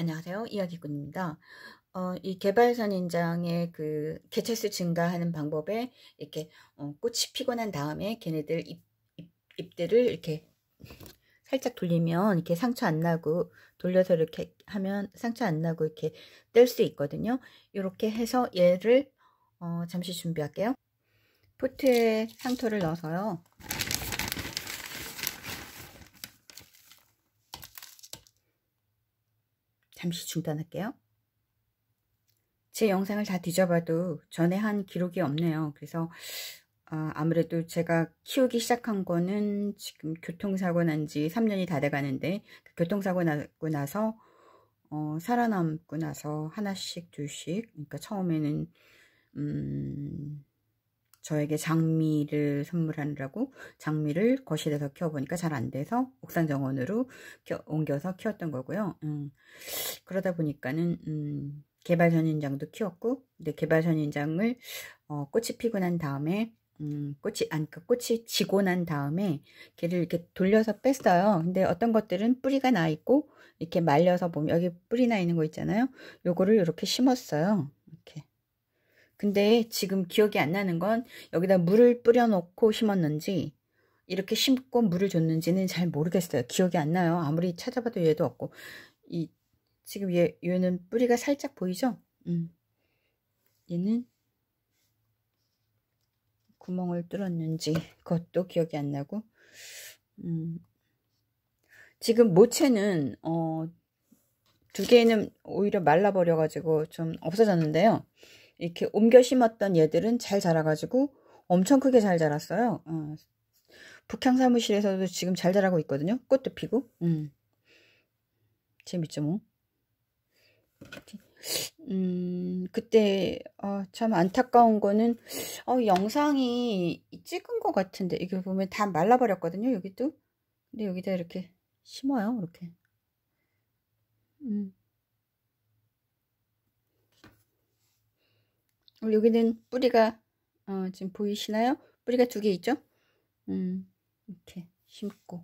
안녕하세요. 이야기꾼입니다. 어, 이 개발선인장의 그 개체수 증가하는 방법에 이렇게 어, 꽃이 피고 난 다음에 걔네들 잎, 잎, 들을 이렇게 살짝 돌리면 이렇게 상처 안 나고 돌려서 이렇게 하면 상처 안 나고 이렇게 뗄 수 있거든요. 이렇게 해서 얘를 어, 잠시 준비할게요. 포트에 상토를 넣어서요. 잠시 중단할게요. 제 영상을 다 뒤져봐도 전에 한 기록이 없네요. 그래서 아, 아무래도 제가 키우기 시작한 거는 지금 교통사고 난 지 3년이 다 돼가는데 그 교통사고 나고 나서 어, 살아남고 나서 하나씩 둘씩 그러니까 처음에는 음, 저에게 장미를 선물하느라고 장미를 거실에서 키워보니까 잘 안돼서 옥상 정원으로 키워, 옮겨서 키웠던 거고요. 음, 그러다 보니까는 음, 개발 선인장도 키웠고 근데 개발 선인장을 어, 꽃이 피고 난 다음에 음, 꽃이 아니 그 꽃이 지고 난 다음에 걔를 이렇게 돌려서 뺐어요. 근데 어떤 것들은 뿌리가 나 있고 이렇게 말려서 보면 여기 뿌리 나 있는 거 있잖아요. 요거를 이렇게 심었어요. 근데 지금 기억이 안 나는 건 여기다 물을 뿌려놓고 심었는지 이렇게 심고 물을 줬는지는 잘 모르겠어요. 기억이 안 나요. 아무리 찾아봐도 얘도 없고 이 지금 얘 얘는 뿌리가 살짝 보이죠? 음. 얘는 구멍을 뚫었는지 그것도 기억이 안 나고 음. 지금 모체는 어, 두 개는 오히려 말라버려가지고 좀 없어졌는데요. 이렇게 옮겨 심었던 얘들은 잘 자라가지고 엄청 크게 잘 자랐어요. 어. 북향 사무실에서도 지금 잘 자라고 있거든요. 꽃도 피고. 음. 재밌죠 뭐. 음, 그때 어, 참 안타까운 거는 어, 영상이 찍은 것 같은데 이게 보면 다 말라버렸거든요. 여기도. 근데 여기다 이렇게 심어요. 이렇게. 음. 여기는 뿌리가 어, 지금 보이시나요? 뿌리가 두 개 있죠? 음, 이렇게 심고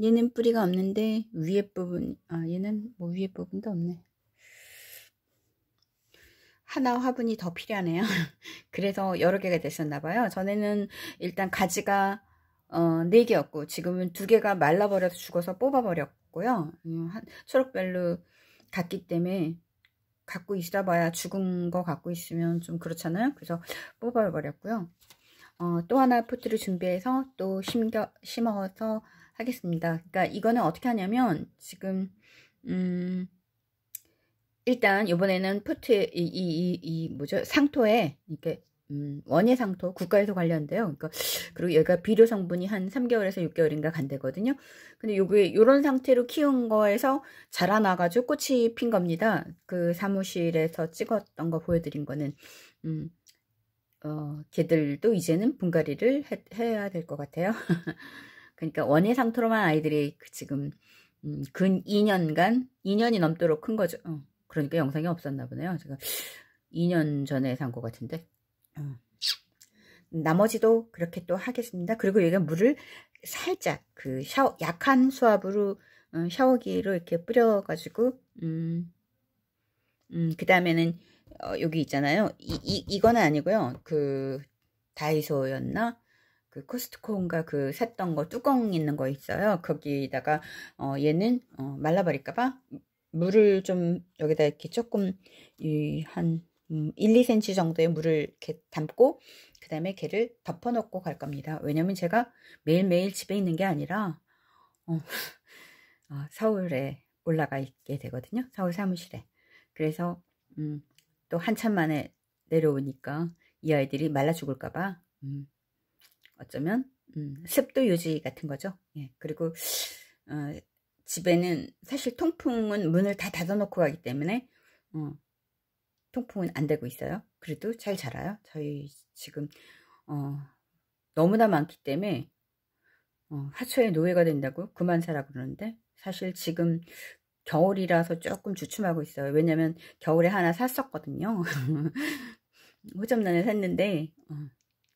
얘는 뿌리가 없는데 위에 부분 아 얘는 뭐 위에 부분도 없네 하나 화분이 더 필요하네요 그래서 여러 개가 됐었나봐요 전에는 일단 가지가 어, 4개였고 지금은 두개가 말라버려서 죽어서 뽑아버렸고요 음, 초록별로 갔기 때문에 갖고 있다 으 봐야 죽은 거 갖고 있으면 좀 그렇잖아요. 그래서 뽑아버렸고요. 어, 또 하나 의 포트를 준비해서 또 심겨, 심어서 하겠습니다. 그러니까 이거는 어떻게 하냐면 지금 음, 일단 이번에는 포트 이, 이, 이, 이 뭐죠 상토에 이렇게 음, 원예상토 국가에서 관련돼요. 그러니까 그리고 얘가 비료 성분이 한 3개월에서 6개월인가 간대거든요. 근데 요게 요런 상태로 키운 거에서 자라나 가지고 꽃이 핀 겁니다. 그 사무실에서 찍었던 거 보여 드린 거는 음. 어, 걔들도 이제는 분갈이를 해, 야될 것 같아요. 그러니까 원예 상토로만 아이들이 그 지금 음, 근 2년간 2년이 넘도록 큰 거죠. 어, 그러니까 영상이 없었나 보네요. 제가 2년 전에 산 것 같은데. 음. 나머지도 그렇게 또 하겠습니다. 그리고 여기가 물을 살짝 그 샤워, 약한 수압으로 음, 샤워기로 이렇게 뿌려가지고 음, 음, 그 다음에는 어, 여기 있잖아요. 이, 이, 이거는 아니고요. 그 다이소였나? 그 코스트코인가 그 샀던 거 뚜껑 있는 거 있어요. 거기다가 어, 얘는 어, 말라버릴까봐 물을 좀 여기다 이렇게 조금 이, 한 1, 음, 2cm 정도의 물을 이렇게 담고 그 다음에 걔를 덮어놓고 갈 겁니다. 왜냐면 제가 매일매일 집에 있는 게 아니라 어, 어, 서울에 올라가 있게 되거든요. 서울 사무실에. 그래서 음, 또 한참 만에 내려오니까 이 아이들이 말라 죽을까봐 음, 어쩌면 음, 습도 유지 같은 거죠. 예, 그리고 어, 집에는 사실 통풍은 문을 다 닫아놓고 가기 때문에 어, 통풍은 안 되고 있어요. 그래도 잘 자라요. 저희 지금 어, 너무나 많기 때문에 어, 하초에 노예가 된다고 그만 사라 그러는데 사실 지금 겨울이라서 조금 주춤하고 있어요. 왜냐면 겨울에 하나 샀었거든요. 호접난을 샀는데 어,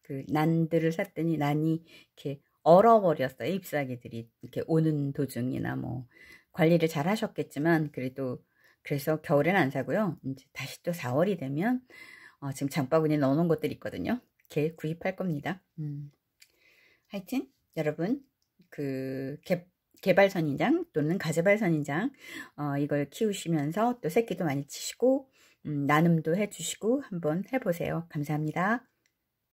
그 난들을 샀더니 난이 이렇게 얼어버렸어요. 잎사귀들이 이렇게 오는 도중이나 뭐 관리를 잘 하셨겠지만 그래도 그래서 겨울엔 안 사고요. 이제 다시 또 4월이 되면 어, 지금 장바구니에 넣어놓은 것들이 있거든요. 걔 구입할 겁니다. 음. 하여튼 여러분 그 개, 개발 선인장 또는 가재발 선인장 어, 이걸 키우시면서 또 새끼도 많이 치시고 음, 나눔도 해주시고 한번 해보세요. 감사합니다.